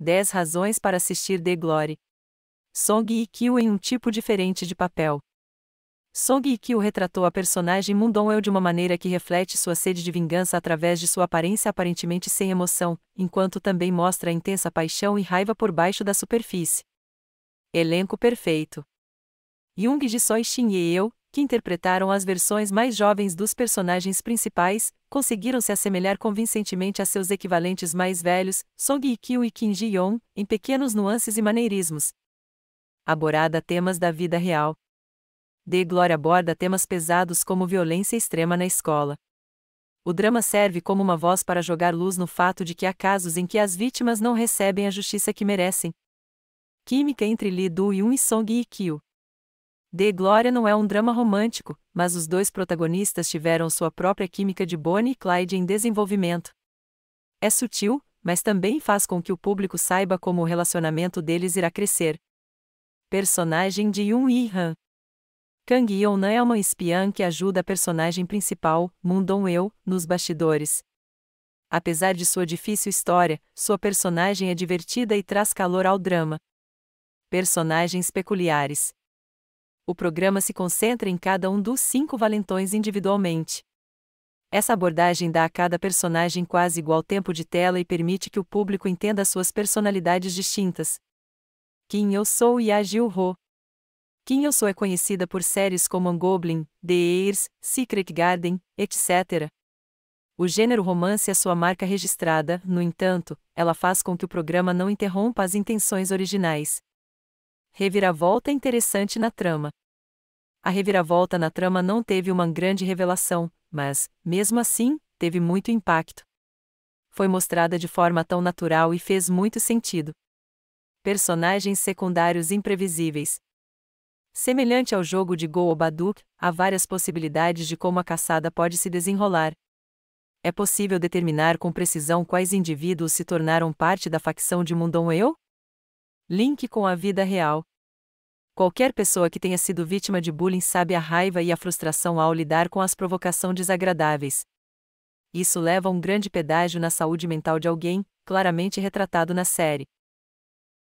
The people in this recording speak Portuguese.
10 razões para assistir The Glory. Song e Kyu em um tipo diferente de papel. Song e Kyu retratou a personagem Mundon-el de uma maneira que reflete sua sede de vingança através de sua aparência aparentemente sem emoção, enquanto também mostra a intensa paixão e raiva por baixo da superfície. Elenco perfeito. Jung de Soi Shin e eu, que interpretaram as versões mais jovens dos personagens principais, conseguiram se assemelhar convincentemente a seus equivalentes mais velhos, Song Yi-kyu e Kim Ji-yong, em pequenos nuances e maneirismos. Aborada temas da vida real. De Glória aborda temas pesados como violência extrema na escola. O drama serve como uma voz para jogar luz no fato de que há casos em que as vítimas não recebem a justiça que merecem. Química entre Lee Do Yun e Song Yi-kyu. The Glória não é um drama romântico, mas os dois protagonistas tiveram sua própria química de Bonnie e Clyde em desenvolvimento. É sutil, mas também faz com que o público saiba como o relacionamento deles irá crescer. Personagem de Yun Yi Han Kang Yeon-nan é uma espiã que ajuda a personagem principal, Moon Dong-eul, nos bastidores. Apesar de sua difícil história, sua personagem é divertida e traz calor ao drama. Personagens peculiares o programa se concentra em cada um dos cinco valentões individualmente. Essa abordagem dá a cada personagem quase igual tempo de tela e permite que o público entenda suas personalidades distintas. Kim Eu Sou e Agil ah Ho. Kim Eu Sou é conhecida por séries como Goblin, The Heirs, Secret Garden, etc. O gênero romance é sua marca registrada, no entanto, ela faz com que o programa não interrompa as intenções originais. Reviravolta interessante na trama. A reviravolta na trama não teve uma grande revelação, mas, mesmo assim, teve muito impacto. Foi mostrada de forma tão natural e fez muito sentido. Personagens secundários imprevisíveis. Semelhante ao jogo de Go ou Baduk, há várias possibilidades de como a caçada pode se desenrolar. É possível determinar com precisão quais indivíduos se tornaram parte da facção de Mundon Eu? Link com a vida real. Qualquer pessoa que tenha sido vítima de bullying sabe a raiva e a frustração ao lidar com as provocações desagradáveis. Isso leva a um grande pedágio na saúde mental de alguém, claramente retratado na série.